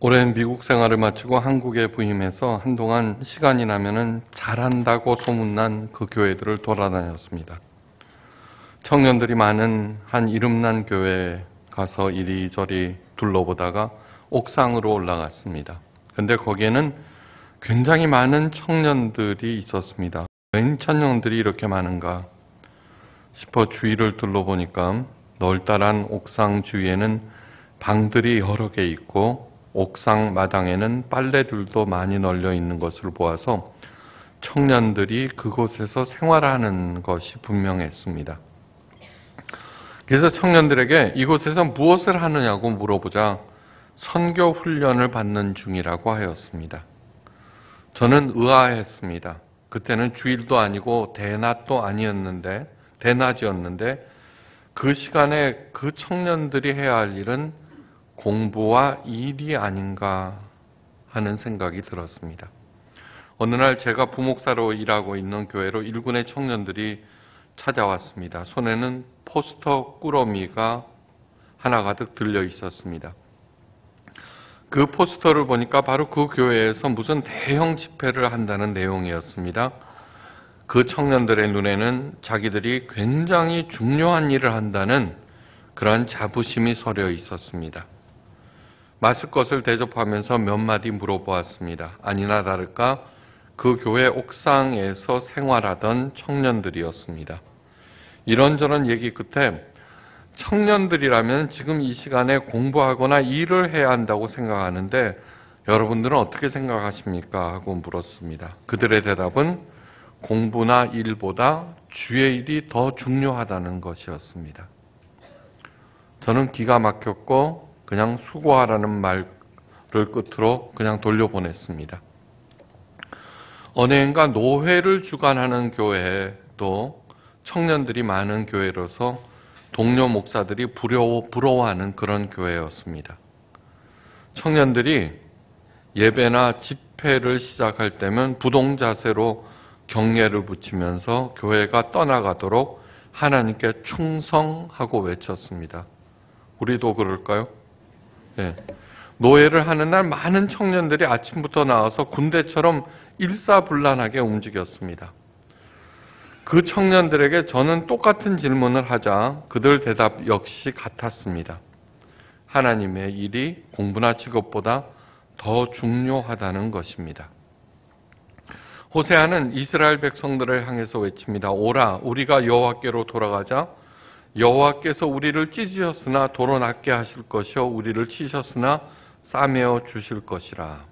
오랜 미국 생활을 마치고 한국에 부임해서 한동안 시간이 나면은 잘한다고 소문난 그 교회들을 돌아다녔습니다. 청년들이 많은 한 이름난 교회에 가서 이리저리 둘러보다가 옥상으로 올라갔습니다. 근데 거기에는 굉장히 많은 청년들이 있었습니다. 웬 청년들이 이렇게 많은가 싶어 주위를 둘러보니까 널따란 옥상 주위에는 방들이 여러 개 있고 옥상 마당에는 빨래들도 많이 널려 있는 것을 보아서 청년들이 그곳에서 생활하는 것이 분명했습니다. 그래서 청년들에게 이곳에서 무엇을 하느냐고 물어보자 선교 훈련을 받는 중이라고 하였습니다. 저는 의아했습니다. 그때는 주일도 아니고 대낮도 아니었는데 대낮이었는데 그 시간에 그 청년들이 해야 할 일은 공부와 일이 아닌가 하는 생각이 들었습니다. 어느 날 제가 부목사로 일하고 있는 교회로 일군의 청년들이 찾아왔습니다. 손에는 포스터 꾸러미가 하나 가득 들려 있었습니다. 그 포스터를 보니까 바로 그 교회에서 무슨 대형 집회를 한다는 내용이었습니다. 그 청년들의 눈에는 자기들이 굉장히 중요한 일을 한다는 그런 자부심이 서려 있었습니다. 마실 것을 대접하면서 몇 마디 물어보았습니다. 아니나 다를까 그 교회 옥상에서 생활하던 청년들이었습니다. 이런저런 얘기 끝에 청년들이라면 지금 이 시간에 공부하거나 일을 해야 한다고 생각하는데 여러분들은 어떻게 생각하십니까? 하고 물었습니다. 그들의 대답은 공부나 일보다 주의 일이 더 중요하다는 것이었습니다. 저는 기가 막혔고 그냥 수고하라는 말을 끝으로 그냥 돌려보냈습니다. 언행과 노회를 주관하는 교회도 청년들이 많은 교회로서 동료 목사들이 부러워, 부러워하는 그런 교회였습니다. 청년들이 예배나 집회를 시작할 때면 부동자세로 경례를 붙이면서 교회가 떠나가도록 하나님께 충성하고 외쳤습니다. 우리도 그럴까요? 예. 노예를 하는 날 많은 청년들이 아침부터 나와서 군대처럼 일사불란하게 움직였습니다. 그 청년들에게 저는 똑같은 질문을 하자 그들 대답 역시 같았습니다. 하나님의 일이 공부나 직업보다 더 중요하다는 것입니다. 호세아는 이스라엘 백성들을 향해서 외칩니다. 오라 우리가 여호와께로 돌아가자 여호와께서 우리를 찢으셨으나 도로 낮게 하실 것이요 우리를 치셨으나 싸매어 주실 것이라.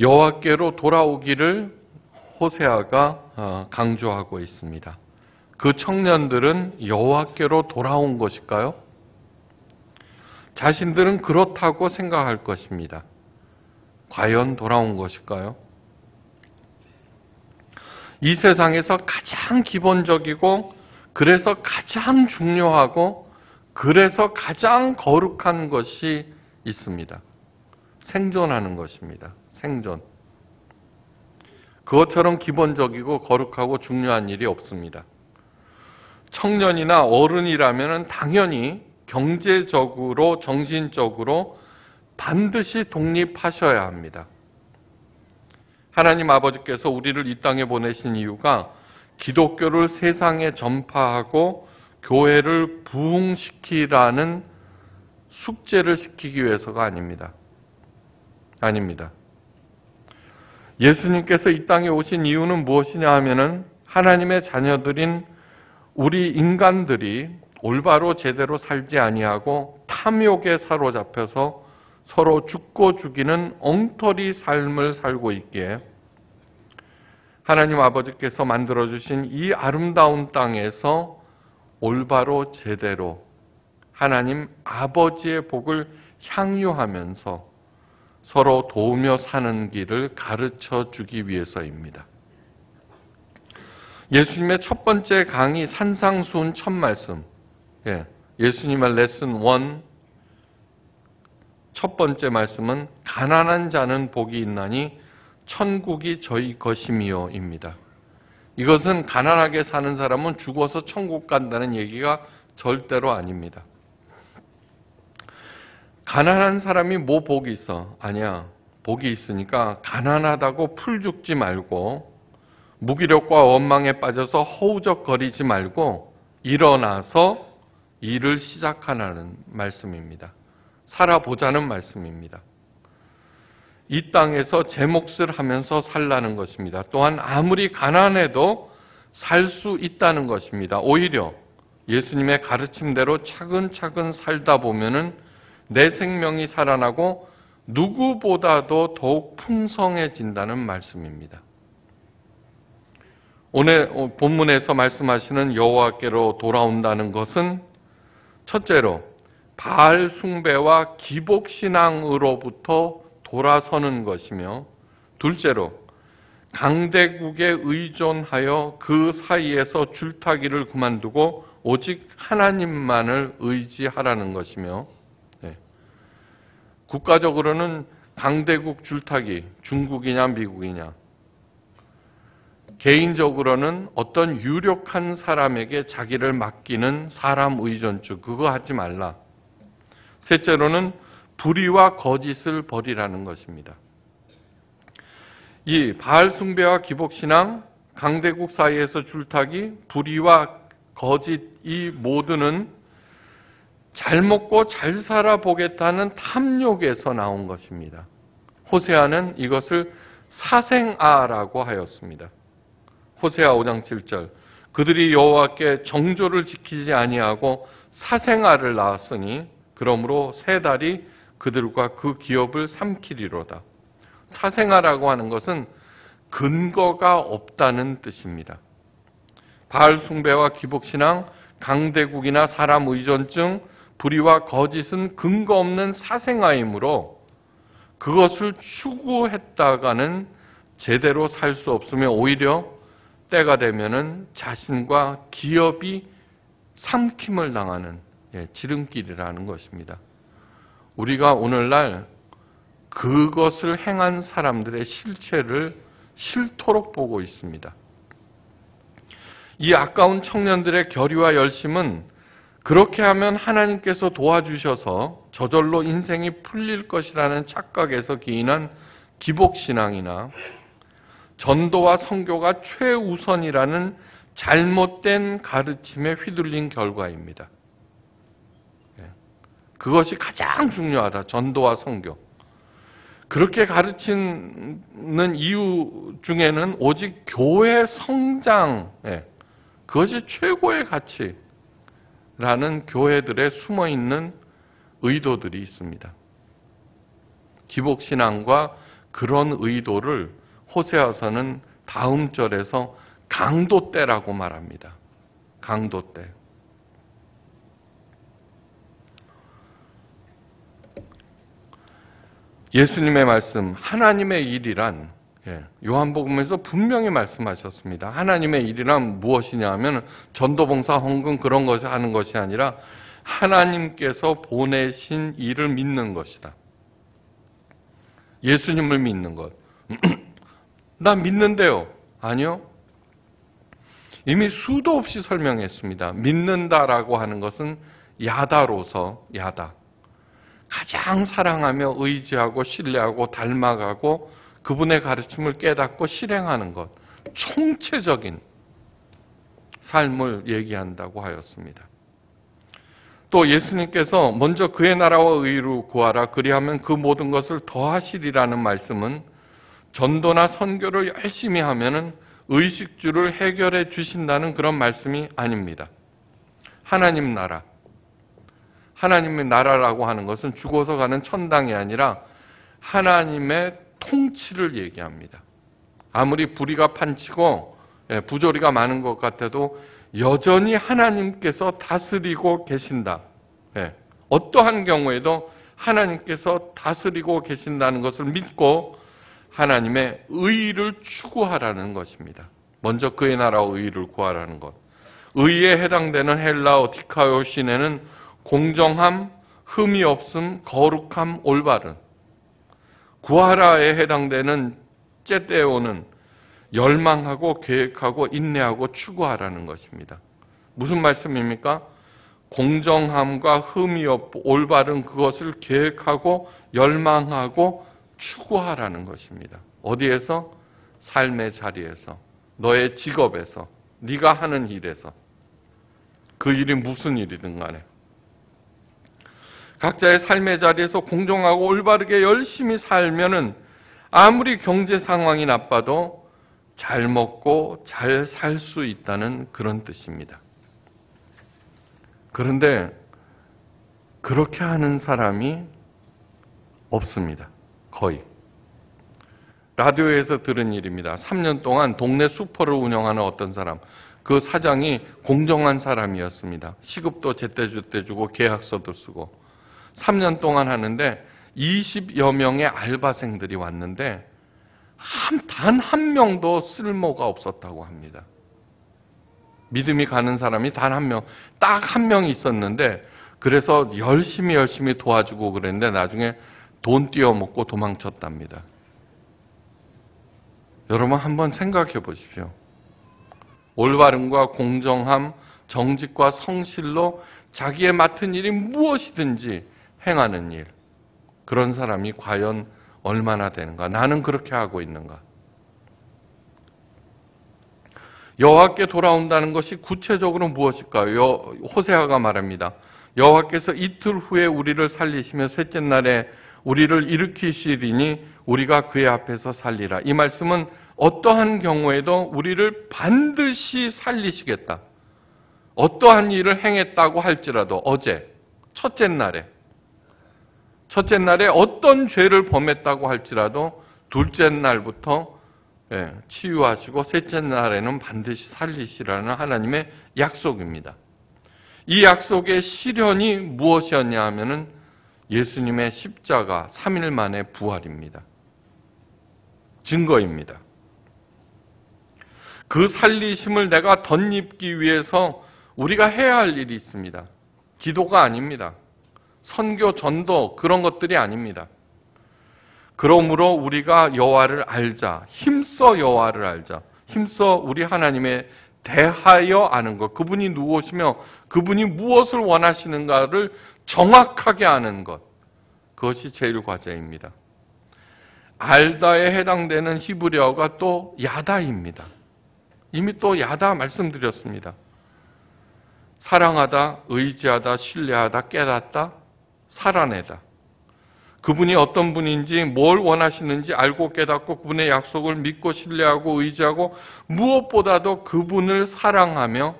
여호와께로 돌아오기를 호세아가 어, 강조하고 있습니다. 그 청년들은 여호와께로 돌아온 것일까요? 자신들은 그렇다고 생각할 것입니다. 과연 돌아온 것일까요? 이 세상에서 가장 기본적이고 그래서 가장 중요하고 그래서 가장 거룩한 것이 있습니다. 생존하는 것입니다. 생존. 그것처럼 기본적이고 거룩하고 중요한 일이 없습니다. 청년이나 어른이라면 당연히 경제적으로, 정신적으로 반드시 독립하셔야 합니다. 하나님 아버지께서 우리를 이 땅에 보내신 이유가 기독교를 세상에 전파하고 교회를 부흥시키라는 숙제를 시키기 위해서가 아닙니다. 아닙니다. 예수님께서 이 땅에 오신 이유는 무엇이냐 하면은 하나님의 자녀들인 우리 인간들이 올바로 제대로 살지 아니하고 탐욕에 사로잡혀서 서로 죽고 죽이는 엉터리 삶을 살고 있기에 하나님 아버지께서 만들어주신 이 아름다운 땅에서 올바로 제대로 하나님 아버지의 복을 향유하면서 서로 도우며 사는 길을 가르쳐 주기 위해서입니다. 예수님의 첫 번째 강의 산상수훈 첫 말씀. 예. 예수님의 레슨 원첫 번째 말씀은 가난한 자는 복이 있나니 천국이 저희 것이미요입니다. 이것은 가난하게 사는 사람은 죽어서 천국 간다는 얘기가 절대로 아닙니다. 가난한 사람이 뭐 복이 있어? 아니야. 복이 있으니까 가난하다고 풀 죽지 말고 무기력과 원망에 빠져서 허우적거리지 말고 일어나서 일을 시작하라는 말씀입니다. 살아보자는 말씀입니다. 이 땅에서 제 몫을 하면서 살라는 것입니다. 또한 아무리 가난해도 살 수 있다는 것입니다. 오히려 예수님의 가르침대로 차근차근 살다 보면은 내 생명이 살아나고 누구보다도 더욱 풍성해진다는 말씀입니다. 오늘 본문에서 말씀하시는 여호와께로 돌아온다는 것은 첫째로 바알 숭배와 기복 신앙으로부터 돌아서는 것이며 둘째로 강대국에 의존하여 그 사이에서 줄타기를 그만두고 오직 하나님만을 의지하라는 것이며 네. 국가적으로는 강대국 줄타기 중국이냐 미국이냐 개인적으로는 어떤 유력한 사람에게 자기를 맡기는 사람 의존주 그거 하지 말라 셋째로는 불의와 거짓을 버리라는 것입니다. 이 바알 숭배와 기복 신앙, 강대국 사이에서 줄타기, 불의와 거짓 이 모두는 잘 먹고 잘 살아보겠다는 탐욕에서 나온 것입니다. 호세아는 이것을 사생아라고 하였습니다. 호세아 5장 7절 그들이 여호와께 정조를 지키지 아니하고 사생아를 낳았으니 그러므로 세 달이 그들과 그 기업을 삼키리로다. 사생아라고 하는 것은 근거가 없다는 뜻입니다. 바알 숭배와 기복신앙, 강대국이나 사람 의존증, 불의와 거짓은 근거 없는 사생아이므로 그것을 추구했다가는 제대로 살 수 없으며 오히려 때가 되면은 자신과 기업이 삼킴을 당하는 예, 지름길이라는 것입니다. 우리가 오늘날 그것을 행한 사람들의 실체를 싫도록 보고 있습니다. 이 아까운 청년들의 결의와 열심은 그렇게 하면 하나님께서 도와주셔서 저절로 인생이 풀릴 것이라는 착각에서 기인한 기복신앙이나 전도와 성교가 최우선이라는 잘못된 가르침에 휘둘린 결과입니다. 그것이 가장 중요하다. 전도와 성경 그렇게 가르치는 이유 중에는 오직 교회 성장, 그것이 최고의 가치라는 교회들의 숨어 있는 의도들이 있습니다. 기복신앙과 그런 의도를 호세아서는 다음 절에서 강도 때라고 말합니다. 강도 때. 예수님의 말씀, 하나님의 일이란 예, 요한복음에서 분명히 말씀하셨습니다. 하나님의 일이란 무엇이냐 하면 전도봉사, 헌금 그런 것을 하는 것이 아니라 하나님께서 보내신 일을 믿는 것이다. 예수님을 믿는 것. 나 믿는데요. 아니요. 이미 수도 없이 설명했습니다. 믿는다라고 하는 것은 야다로서 야다. 가장 사랑하며 의지하고 신뢰하고 닮아가고 그분의 가르침을 깨닫고 실행하는 것. 총체적인 삶을 얘기한다고 하였습니다. 또 예수님께서 먼저 그의 나라와 의로 구하라 그리하면 그 모든 것을 더하시리라는 말씀은 전도나 선교를 열심히 하면은 의식주를 해결해 주신다는 그런 말씀이 아닙니다. 하나님 나라 하나님의 나라라고 하는 것은 죽어서 가는 천당이 아니라 하나님의 통치를 얘기합니다. 아무리 불의가 판치고 예, 부조리가 많은 것 같아도 여전히 하나님께서 다스리고 계신다. 예, 어떠한 경우에도 하나님께서 다스리고 계신다는 것을 믿고 하나님의 의를 추구하라는 것입니다. 먼저 그의 나라와 의를 구하라는 것. 의에 해당되는 헬라어 디카요 시내는 공정함, 흠이 없음, 거룩함, 올바름. 구하라에 해당되는 째떼오는 열망하고 계획하고 인내하고 추구하라는 것입니다. 무슨 말씀입니까? 공정함과 흠이 없고 올바른 그것을 계획하고 열망하고 추구하라는 것입니다. 어디에서? 삶의 자리에서, 너의 직업에서, 네가 하는 일에서. 그 일이 무슨 일이든 간에. 각자의 삶의 자리에서 공정하고 올바르게 열심히 살면은 아무리 경제 상황이 나빠도 잘 먹고 잘 살 수 있다는 그런 뜻입니다. 그런데 그렇게 하는 사람이 없습니다. 거의. 라디오에서 들은 일입니다. 3년 동안 동네 슈퍼를 운영하는 어떤 사람. 그 사장이 공정한 사람이었습니다. 시급도 제때제때 주고 계약서도 쓰고. 3년 동안 하는데 20여 명의 알바생들이 왔는데 단한 한 명도 쓸모가 없었다고 합니다. 믿음이 가는 사람이 단 한 명, 딱 한 명 있었는데 그래서 열심히 열심히 도와주고 그랬는데 나중에 돈 띄어먹고 도망쳤답니다. 여러분 한번 생각해 보십시오. 올바름과 공정함, 정직과 성실로 자기에 맡은 일이 무엇이든지 행하는 일, 그런 사람이 과연 얼마나 되는가? 나는 그렇게 하고 있는가? 여호와께 돌아온다는 것이 구체적으로 무엇일까요? 호세아가 말합니다. 여호와께서 이틀 후에 우리를 살리시며 셋째 날에 우리를 일으키시리니 우리가 그의 앞에서 살리라. 이 말씀은 어떠한 경우에도 우리를 반드시 살리시겠다. 어떠한 일을 행했다고 할지라도 어제 첫째 날에 첫째 날에 어떤 죄를 범했다고 할지라도 둘째 날부터 예, 치유하시고 셋째 날에는 반드시 살리시라는 하나님의 약속입니다. 이 약속의 실현이 무엇이었냐 하면은 예수님의 십자가 3일 만에 부활입니다. 증거입니다. 그 살리심을 내가 덧입기 위해서 우리가 해야 할 일이 있습니다. 기도가 아닙니다. 선교 전도 그런 것들이 아닙니다. 그러므로 우리가 여호와를 알자. 힘써 여호와를 알자. 힘써 우리 하나님의 대하여 아는 것. 그분이 누구시며 그분이 무엇을 원하시는가를 정확하게 아는 것. 그것이 제일 과제입니다. 알다에 해당되는 히브리어가 또 야다입니다. 이미 또 야다 말씀드렸습니다. 사랑하다, 의지하다, 신뢰하다, 깨닫다, 살아내다. 그분이 어떤 분인지 뭘 원하시는지 알고 깨닫고 그분의 약속을 믿고 신뢰하고 의지하고 무엇보다도 그분을 사랑하며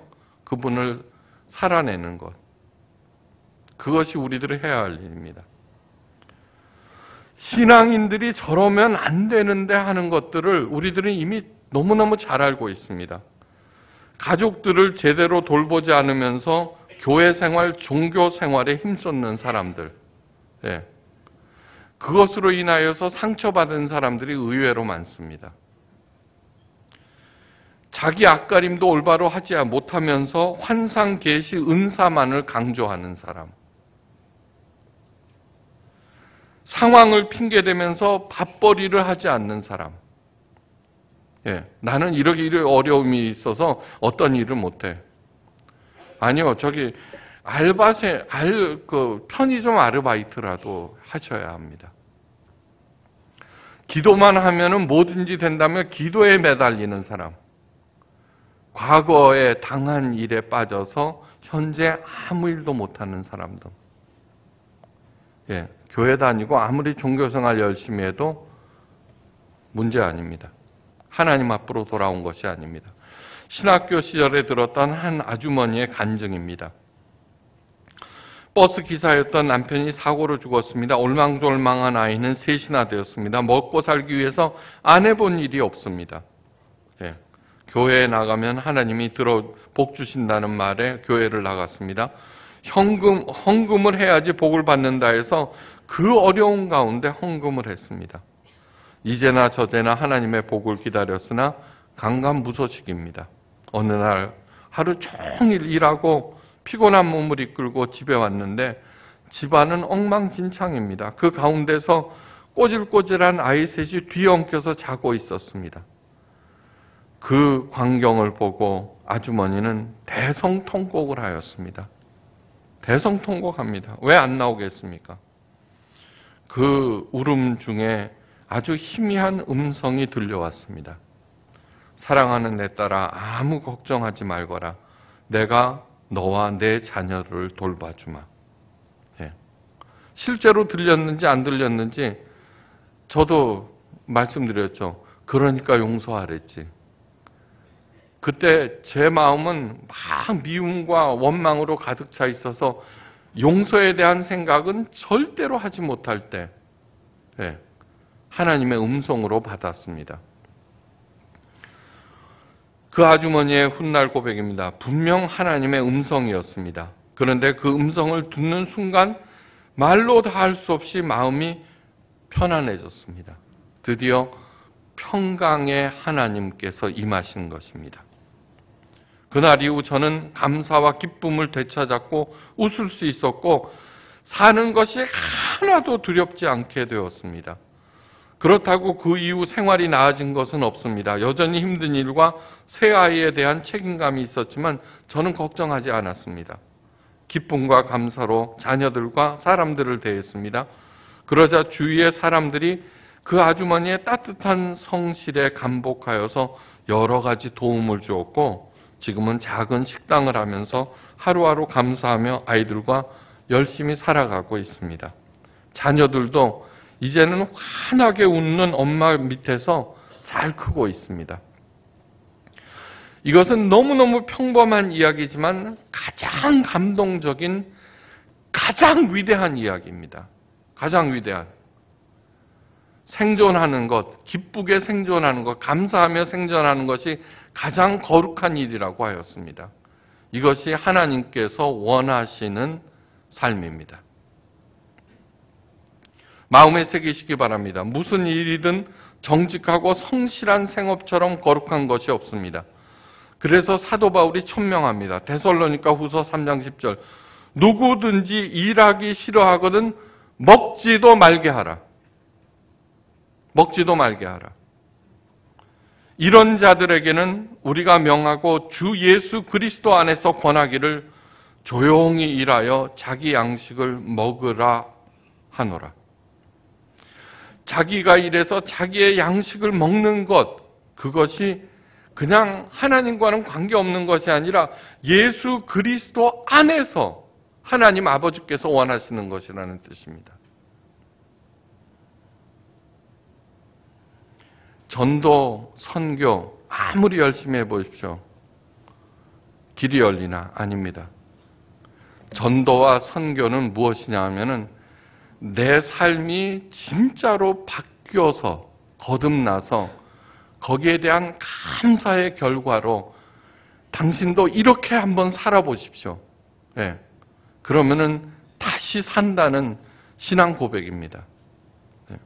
그분을 살아내는 것. 그것이 우리들이 해야 할 일입니다. 신앙인들이 저러면 안 되는데 하는 것들을 우리들은 이미 너무너무 잘 알고 있습니다. 가족들을 제대로 돌보지 않으면서 교회 생활, 종교 생활에 힘쏟는 사람들. 예. 그것으로 인하여서 상처받은 사람들이 의외로 많습니다. 자기 앞가림도 올바로 하지 못하면서 환상, 계시, 은사만을 강조하는 사람. 상황을 핑계대면서 밥벌이를 하지 않는 사람. 예, 나는 이렇게 이 어려움이 있어서 어떤 일을 못해. 아니요, 저기 알바생, 알, 그 편의점 아르바이트라도 하셔야 합니다. 기도만 하면은 뭐든지 된다며 기도에 매달리는 사람. 과거에 당한 일에 빠져서 현재 아무 일도 못하는 사람들. 예, 교회 다니고 아무리 종교생활 열심히 해도 문제 아닙니다. 하나님 앞으로 돌아온 것이 아닙니다. 신학교 시절에 들었던 한 아주머니의 간증입니다. 버스 기사였던 남편이 사고로 죽었습니다. 올망졸망한 아이는 셋이나 되었습니다. 먹고 살기 위해서 안 해본 일이 없습니다. 네. 교회에 나가면 하나님이 들어 복 주신다는 말에 교회를 나갔습니다. 현금 헌금을 해야지 복을 받는다 해서 그 어려운 가운데 헌금을 했습니다. 이제나 저제나 하나님의 복을 기다렸으나 강간 무소식입니다. 어느 날 하루 종일 일하고 피곤한 몸을 이끌고 집에 왔는데 집안은 엉망진창입니다. 그 가운데서 꼬질꼬질한 아이 셋이 뒤엉켜서 자고 있었습니다. 그 광경을 보고 아주머니는 대성통곡을 하였습니다. 대성통곡합니다. 왜 안 나오겠습니까? 그 울음 중에 아주 희미한 음성이 들려왔습니다. 사랑하는 내 딸아 아무 걱정하지 말거라. 내가 너와 내 자녀를 돌봐주마. 예. 실제로 들렸는지 안 들렸는지 저도 말씀드렸죠. 그러니까 용서하랬지. 그때 제 마음은 막 미움과 원망으로 가득 차 있어서 용서에 대한 생각은 절대로 하지 못할 때 예. 하나님의 음성으로 받았습니다. 그 아주머니의 훗날 고백입니다. 분명 하나님의 음성이었습니다. 그런데 그 음성을 듣는 순간 말로 다할 수 없이 마음이 편안해졌습니다. 드디어 평강의 하나님께서 임하신 것입니다. 그날 이후 저는 감사와 기쁨을 되찾았고 웃을 수 있었고 사는 것이 하나도 두렵지 않게 되었습니다. 그렇다고 그 이후 생활이 나아진 것은 없습니다. 여전히 힘든 일과 새 아이에 대한 책임감이 있었지만 저는 걱정하지 않았습니다. 기쁨과 감사로 자녀들과 사람들을 대했습니다. 그러자 주위의 사람들이 그 아주머니의 따뜻한 성실에 감복하여서 여러 가지 도움을 주었고 지금은 작은 식당을 하면서 하루하루 감사하며 아이들과 열심히 살아가고 있습니다. 자녀들도 이제는 환하게 웃는 엄마 밑에서 잘 크고 있습니다. 이것은 너무너무 평범한 이야기지만 가장 감동적인 가장 위대한 이야기입니다. 가장 위대한. 생존하는 것, 기쁘게 생존하는 것, 감사하며 생존하는 것이 가장 거룩한 일이라고 하였습니다. 이것이 하나님께서 원하시는 삶입니다. 마음에 새기시기 바랍니다. 무슨 일이든 정직하고 성실한 생업처럼 거룩한 것이 없습니다. 그래서 사도 바울이 천명합니다. 대설로니까 후서 3장 10절. 누구든지 일하기 싫어하거든 먹지도 말게 하라. 먹지도 말게 하라. 이런 자들에게는 우리가 명하고 주 예수 그리스도 안에서 권하기를 조용히 일하여 자기 양식을 먹으라 하노라. 자기가 일해서 자기의 양식을 먹는 것, 그것이 그냥 하나님과는 관계없는 것이 아니라 예수 그리스도 안에서 하나님 아버지께서 원하시는 것이라는 뜻입니다. 전도, 선교, 아무리 열심히 해보십시오. 길이 열리나? 아닙니다. 전도와 선교는 무엇이냐 하면은 내 삶이 진짜로 바뀌어서 거듭나서 거기에 대한 감사의 결과로 당신도 이렇게 한번 살아보십시오. 예. 그러면은 다시 산다는 신앙 고백입니다. 예.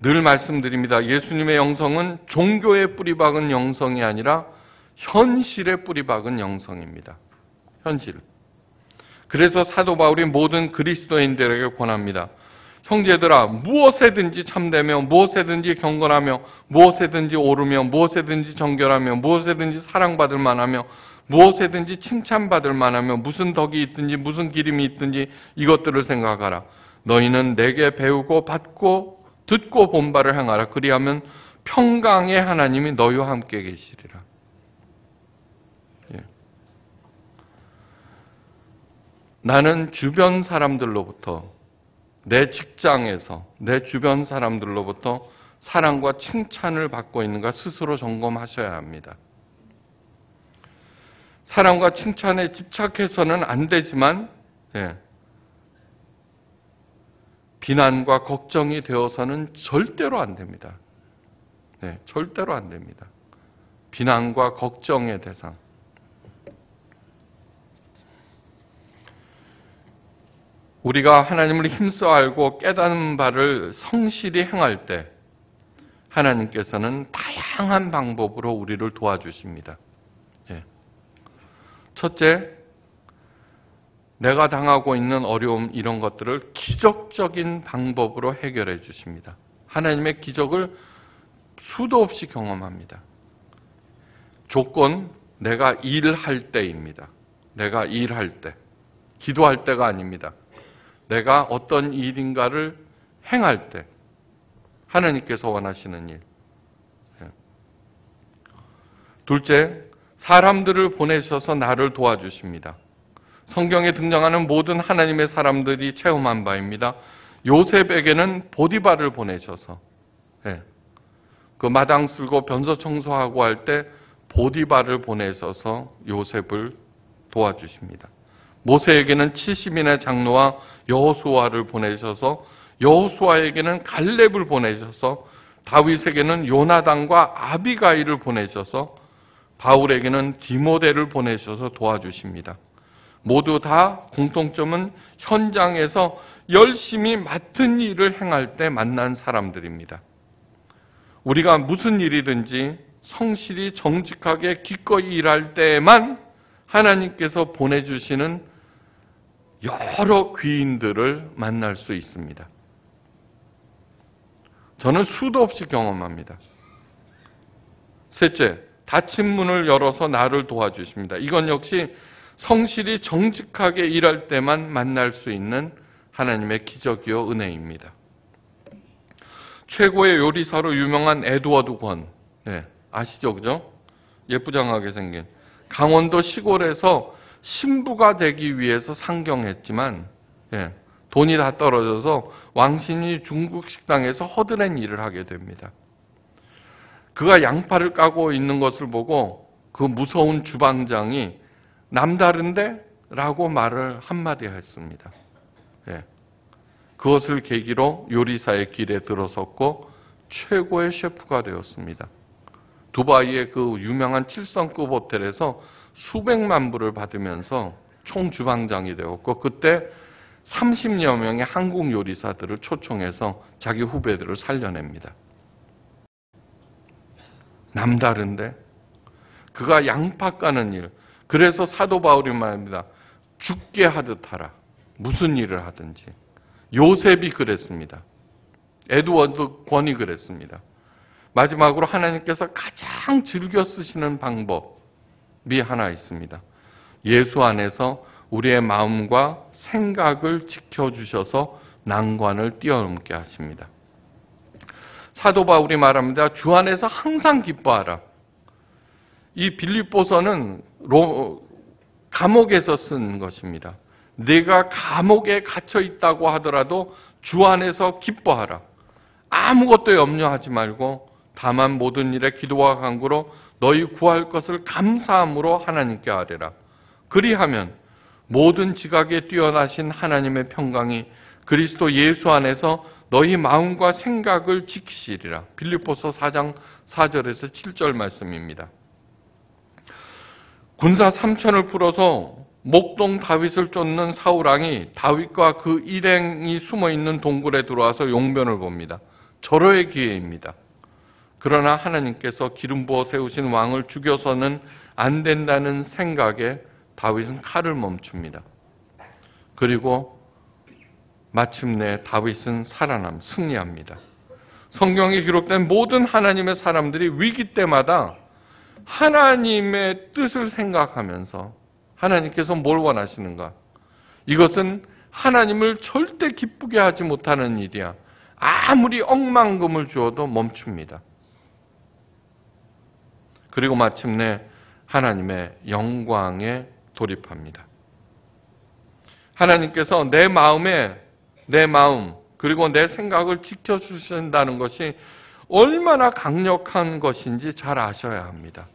늘 말씀드립니다. 예수님의 영성은 종교에 뿌리박은 영성이 아니라 현실에 뿌리박은 영성입니다. 현실. 그래서 사도 바울이 모든 그리스도인들에게 권합니다. 형제들아 무엇에든지 참되며 무엇에든지 경건하며 무엇에든지 오르며 무엇에든지 정결하며 무엇에든지 사랑받을 만하며 무엇에든지 칭찬받을 만하며 무슨 덕이 있든지 무슨 기림이 있든지 이것들을 생각하라 너희는 내게 배우고 받고 듣고 본바를 행하라 그리하면 평강의 하나님이 너희와 함께 계시리라 나는 주변 사람들로부터 내 직장에서 내 주변 사람들로부터 사랑과 칭찬을 받고 있는가 스스로 점검하셔야 합니다. 사랑과 칭찬에 집착해서는 안 되지만 예, 비난과 걱정이 되어서는 절대로 안 됩니다. 예, 절대로 안 됩니다. 비난과 걱정의 대상. 우리가 하나님을 힘써 알고 깨닫는 바를 성실히 행할 때 하나님께서는 다양한 방법으로 우리를 도와주십니다. 예. 첫째, 내가 당하고 있는 어려움 이런 것들을 기적적인 방법으로 해결해 주십니다. 하나님의 기적을 수도 없이 경험합니다. 조건, 내가 일할 때입니다. 내가 일할 때. 기도할 때가 아닙니다. 내가 어떤 일인가를 행할 때 하나님께서 원하시는 일. 예. 둘째, 사람들을 보내셔서 나를 도와주십니다. 성경에 등장하는 모든 하나님의 사람들이 체험한 바입니다. 요셉에게는 보디바를 보내셔서 예. 그 마당 쓸고 변소 청소하고 할 때 보디바를 보내셔서 요셉을 도와주십니다. 모세에게는 70인의 장로와 여호수아를 보내셔서 여호수아에게는 갈렙을 보내셔서 다윗에게는 요나단과 아비가이를 보내셔서 바울에게는 디모데를 보내셔서 도와주십니다. 모두 다 공통점은 현장에서 열심히 맡은 일을 행할 때 만난 사람들입니다. 우리가 무슨 일이든지 성실히 정직하게 기꺼이 일할 때에만 하나님께서 보내주시는 여러 귀인들을 만날 수 있습니다. 저는 수도 없이 경험합니다. 셋째, 닫힌 문을 열어서 나를 도와주십니다. 이건 역시 성실히 정직하게 일할 때만 만날 수 있는 하나님의 기적이요 은혜입니다. 최고의 요리사로 유명한 에드워드 권, 네, 아시죠, 그죠? 예쁘장하게 생긴 강원도 시골에서 신부가 되기 위해서 상경했지만 예, 돈이 다 떨어져서 왕신이 중국 식당에서 허드렛 일을 하게 됩니다. 그가 양파를 까고 있는 것을 보고 그 무서운 주방장이 남다른데? 라고 말을 한마디 했습니다. 예. 그것을 계기로 요리사의 길에 들어섰고 최고의 셰프가 되었습니다. 두바이의 그 유명한 칠성급 호텔에서 수백만 불을 받으면서 총주방장이 되었고 그때 30여 명의 한국 요리사들을 초청해서 자기 후배들을 살려냅니다. 남다른데 그가 양파 까는 일 그래서 사도 바울이 말합니다. 죽게 하듯 하라. 무슨 일을 하든지. 요셉이 그랬습니다. 에드워드 권이 그랬습니다. 마지막으로 하나님께서 가장 즐겨 쓰시는 방법 하나 있습니다. 예수 안에서 우리의 마음과 생각을 지켜주셔서 난관을 뛰어넘게 하십니다. 사도 바울이 말합니다. 주 안에서 항상 기뻐하라. 이 빌립보서는 감옥에서 쓴 것입니다. 내가 감옥에 갇혀 있다고 하더라도 주 안에서 기뻐하라. 아무것도 염려하지 말고 다만 모든 일에 기도와 간구로 너희 구할 것을 감사함으로 하나님께 아뢰라. 그리하면 모든 지각에 뛰어나신 하나님의 평강이 그리스도 예수 안에서 너희 마음과 생각을 지키시리라. 빌립보서 4장 4절에서 7절 말씀입니다. 군사 3천을 풀어서 목동 다윗을 쫓는 사울왕이 다윗과 그 일행이 숨어 있는 동굴에 들어와서 용변을 봅니다. 절호의 기회입니다. 그러나 하나님께서 기름 부어 세우신 왕을 죽여서는 안 된다는 생각에 다윗은 칼을 멈춥니다. 그리고 마침내 다윗은 살아남, 승리합니다. 성경에 기록된 모든 하나님의 사람들이 위기 때마다 하나님의 뜻을 생각하면서 하나님께서 뭘 원하시는가? 이것은 하나님을 절대 기쁘게 하지 못하는 일이야. 아무리 억만금을 주어도 멈춥니다. 그리고 마침내 하나님의 영광에 돌입합니다. 하나님께서 내 마음에 내 마음 그리고 내 생각을 지켜 주신다는 것이 얼마나 강력한 것인지 잘 아셔야 합니다.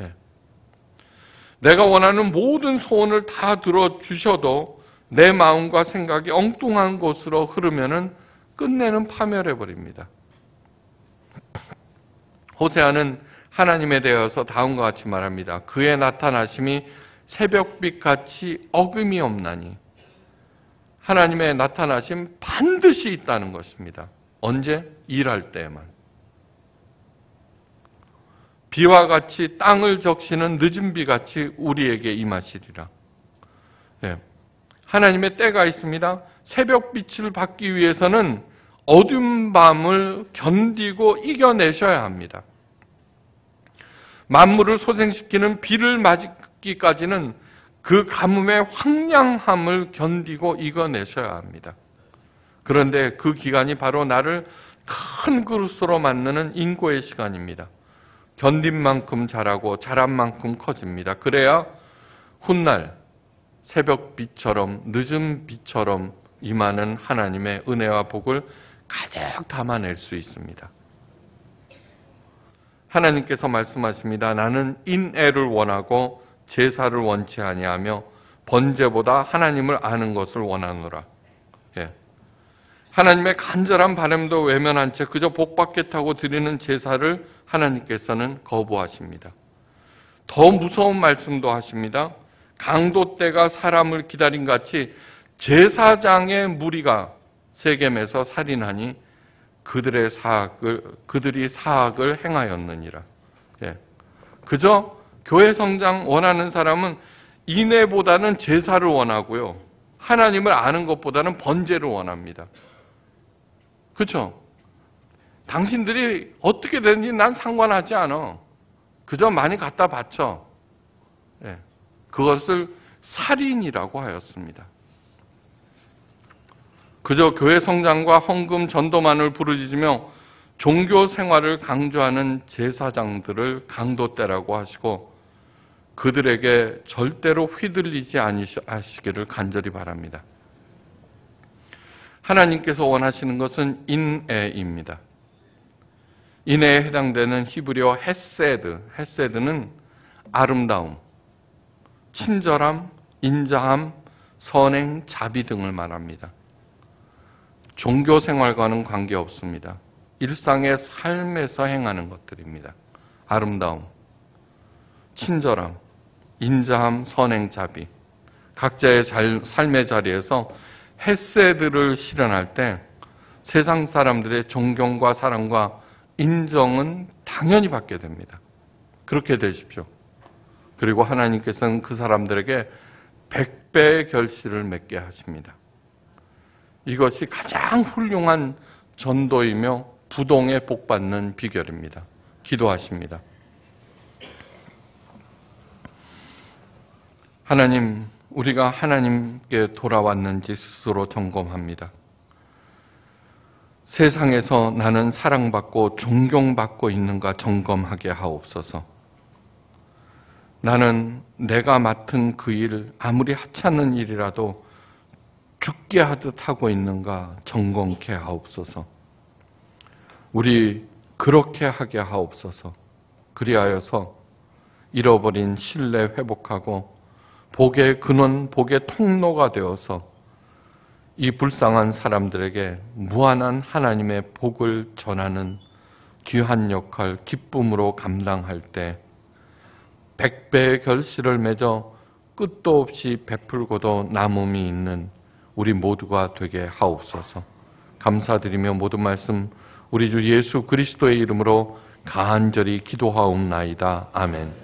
예. 내가 원하는 모든 소원을 다 들어주셔도 내 마음과 생각이 엉뚱한 곳으로 흐르면 끝내는 파멸해 버립니다. 호세아는 하나님에 대해서 다음과 같이 말합니다. 그의 나타나심이 새벽빛 같이 어금이 없나니 하나님의 나타나심 반드시 있다는 것입니다. 언제? 일할 때에만. 비와 같이 땅을 적시는 늦은 비 같이 우리에게 임하시리라. 네. 하나님의 때가 있습니다. 새벽 빛을 받기 위해서는 어둠 밤을 견디고 이겨내셔야 합니다. 만물을 소생시키는 비를 맞기까지는 그 가뭄의 황량함을 견디고 이겨내셔야 합니다. 그런데 그 기간이 바로 나를 큰 그릇으로 만드는 인고의 시간입니다. 견딘 만큼 자라고 자란 만큼 커집니다. 그래야 훗날 새벽 빛처럼 늦은 빛처럼 임하는 하나님의 은혜와 복을 가득 담아낼 수 있습니다. 하나님께서 말씀하십니다. 나는 인애를 원하고 제사를 원치 아니하며 번제보다 하나님을 아는 것을 원하노라. 예. 하나님의 간절한 바람도 외면한 채 그저 복받겠다고 드리는 제사를 하나님께서는 거부하십니다. 더 무서운 말씀도 하십니다. 강도 때가 사람을 기다린 같이 제사장의 무리가 세겜에서 살인하니 그들의 사악을 그들이 사악을 행하였느니라. 예. 그저 교회 성장 원하는 사람은 인애보다는 제사를 원하고요. 하나님을 아는 것보다는 번제를 원합니다. 그렇죠? 당신들이 어떻게 되는지 난 상관하지 않아. 그저 많이 갖다 바쳐. 예. 그것을 살인이라고 하였습니다. 그저 교회 성장과 헌금 전도만을 부르짖으며 종교 생활을 강조하는 제사장들을 강도떼라고 하시고 그들에게 절대로 휘둘리지 않으시기를 간절히 바랍니다. 하나님께서 원하시는 것은 인애입니다. 인애에 해당되는 히브리어 헤세드, 헤세드는 아름다움, 친절함, 인자함, 선행, 자비 등을 말합니다. 종교 생활과는 관계없습니다. 일상의 삶에서 행하는 것들입니다. 아름다움, 친절함, 인자함, 선행, 자비. 각자의 삶의 자리에서 햇새들을 실현할 때 세상 사람들의 존경과 사랑과 인정은 당연히 받게 됩니다. 그렇게 되십시오. 그리고 하나님께서는 그 사람들에게 백배의 결실을 맺게 하십니다. 이것이 가장 훌륭한 전도이며 부동의 복받는 비결입니다. 기도하십니다. 하나님, 우리가 하나님께 돌아왔는지 스스로 점검합니다. 세상에서 나는 사랑받고 존경받고 있는가 점검하게 하옵소서. 나는 내가 맡은 그 일, 아무리 하찮은 일이라도 죽게 하듯 하고 있는가 정건케 하옵소서. 우리 그렇게 하게 하옵소서. 그리하여서 잃어버린 신뢰 회복하고 복의 근원, 복의 통로가 되어서 이 불쌍한 사람들에게 무한한 하나님의 복을 전하는 귀한 역할, 기쁨으로 감당할 때 백배의 결실을 맺어 끝도 없이 베풀고도 남음이 있는 우리 모두가 되게 하옵소서. 감사드리며 모든 말씀 우리 주 예수 그리스도의 이름으로 간절히 기도하옵나이다. 아멘.